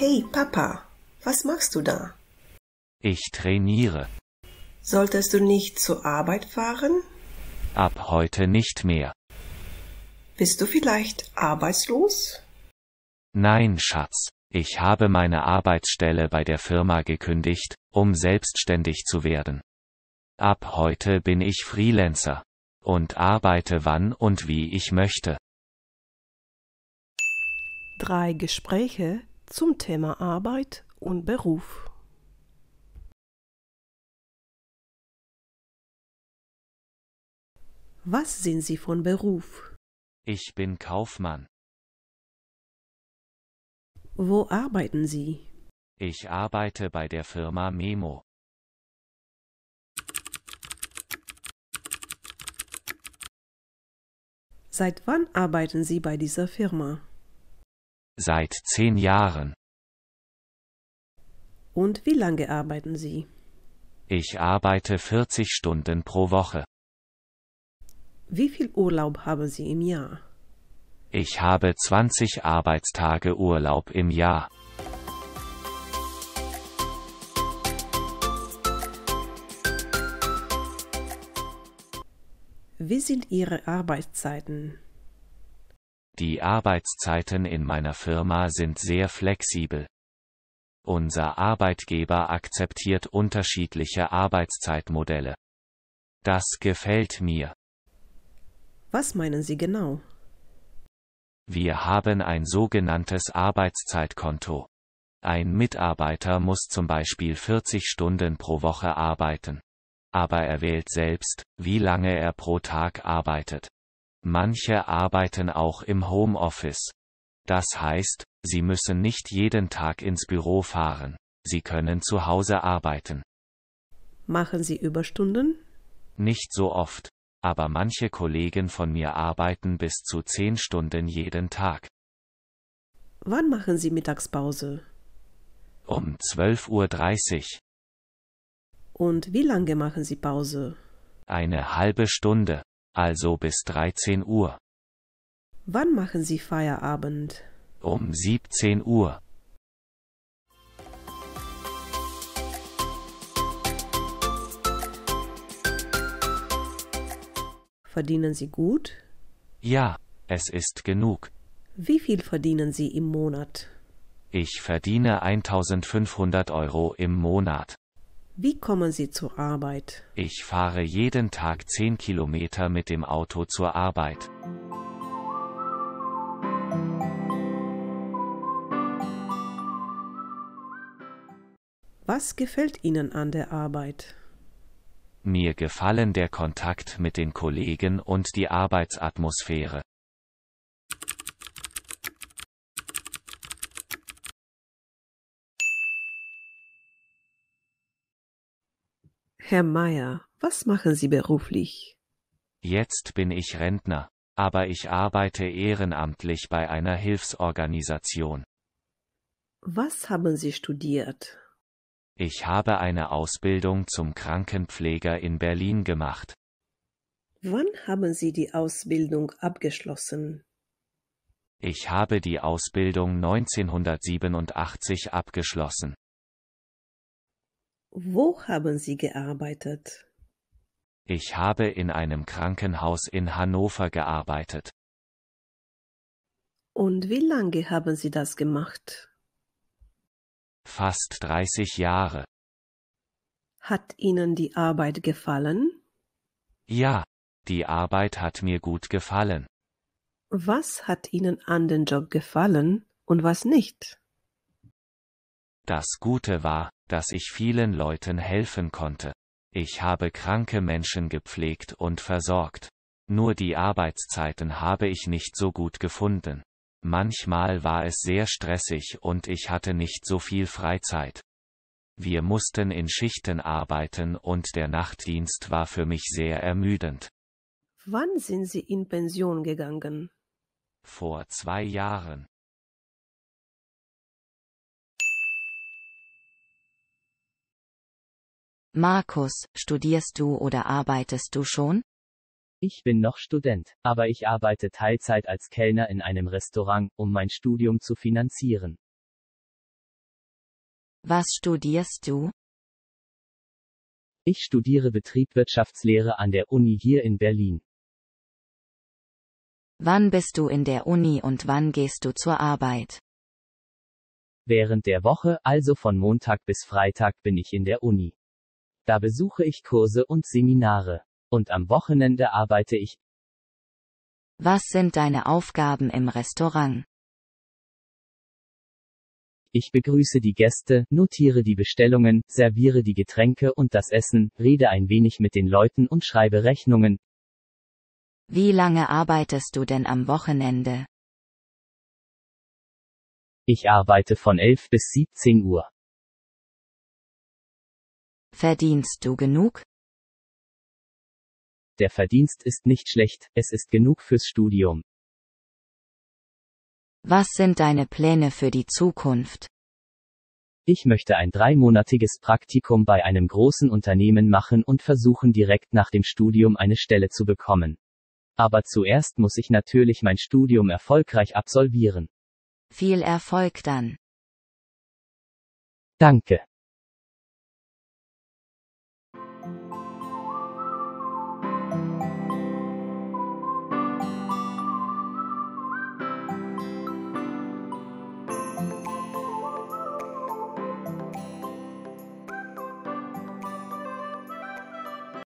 Hey Papa, was machst du da? Ich trainiere. Solltest du nicht zur Arbeit fahren? Ab heute nicht mehr. Bist du vielleicht arbeitslos? Nein, Schatz. Ich habe meine Arbeitsstelle bei der Firma gekündigt, um selbstständig zu werden. Ab heute bin ich Freelancer und arbeite wann und wie ich möchte. Drei Gespräche zum Thema Arbeit und Beruf. Was sind Sie von Beruf? Ich bin Kaufmann. Wo arbeiten Sie? Ich arbeite bei der Firma Memo. Seit wann arbeiten Sie bei dieser Firma? Seit zehn Jahren. Und wie lange arbeiten Sie? Ich arbeite 40 Stunden pro Woche. Wie viel Urlaub haben Sie im Jahr? Ich habe 20 Arbeitstage Urlaub im Jahr. Wie sind Ihre Arbeitszeiten? Die Arbeitszeiten in meiner Firma sind sehr flexibel. Unser Arbeitgeber akzeptiert unterschiedliche Arbeitszeitmodelle. Das gefällt mir. Was meinen Sie genau? Wir haben ein sogenanntes Arbeitszeitkonto. Ein Mitarbeiter muss zum Beispiel 40 Stunden pro Woche arbeiten. Aber er wählt selbst, wie lange er pro Tag arbeitet. Manche arbeiten auch im Homeoffice. Das heißt, sie müssen nicht jeden Tag ins Büro fahren. Sie können zu Hause arbeiten. Machen Sie Überstunden? Nicht so oft, aber manche Kollegen von mir arbeiten bis zu zehn Stunden jeden Tag. Wann machen Sie Mittagspause? Um 12.30 Uhr. Und wie lange machen Sie Pause? Eine halbe Stunde also bis 13 Uhr. Wann machen Sie Feierabend? Um 17 Uhr. Verdienen Sie gut? Ja, es ist genug. Wie viel verdienen Sie im Monat? Ich verdiene 1500 Euro im Monat. Wie kommen Sie zur Arbeit? Ich fahre jeden Tag 10 Kilometer mit dem Auto zur Arbeit. Was gefällt Ihnen an der Arbeit? Mir gefallen der Kontakt mit den Kollegen und die Arbeitsatmosphäre. Herr Meier, was machen Sie beruflich? Jetzt bin ich Rentner, aber ich arbeite ehrenamtlich bei einer Hilfsorganisation. Was haben Sie studiert? Ich habe eine Ausbildung zum Krankenpfleger in Berlin gemacht. Wann haben Sie die Ausbildung abgeschlossen? Ich habe die Ausbildung 1987 abgeschlossen. Wo haben Sie gearbeitet? Ich habe in einem Krankenhaus in Hannover gearbeitet. Und wie lange haben Sie das gemacht? Fast 30 Jahre. Hat Ihnen die Arbeit gefallen? Ja, die Arbeit hat mir gut gefallen. Was hat Ihnen an dem Job gefallen und was nicht? Das Gute war, dass ich vielen Leuten helfen konnte. Ich habe kranke Menschen gepflegt und versorgt. Nur die Arbeitszeiten habe ich nicht so gut gefunden. Manchmal war es sehr stressig und ich hatte nicht so viel Freizeit. Wir mussten in Schichten arbeiten und der Nachtdienst war für mich sehr ermüdend. Wann sind Sie in Pension gegangen? Vor zwei Jahren. Markus, studierst du oder arbeitest du schon? Ich bin noch Student, aber ich arbeite Teilzeit als Kellner in einem Restaurant, um mein Studium zu finanzieren. Was studierst du? Ich studiere Betriebwirtschaftslehre an der Uni hier in Berlin. Wann bist du in der Uni und wann gehst du zur Arbeit? Während der Woche, also von Montag bis Freitag, bin ich in der Uni. Da besuche ich Kurse und Seminare. Und am Wochenende arbeite ich. Was sind deine Aufgaben im Restaurant? Ich begrüße die Gäste, notiere die Bestellungen, serviere die Getränke und das Essen, rede ein wenig mit den Leuten und schreibe Rechnungen. Wie lange arbeitest du denn am Wochenende? Ich arbeite von 11 bis 17 Uhr. Verdienst du genug? Der Verdienst ist nicht schlecht, es ist genug fürs Studium. Was sind deine Pläne für die Zukunft? Ich möchte ein dreimonatiges Praktikum bei einem großen Unternehmen machen und versuchen direkt nach dem Studium eine Stelle zu bekommen. Aber zuerst muss ich natürlich mein Studium erfolgreich absolvieren. Viel Erfolg dann. Danke.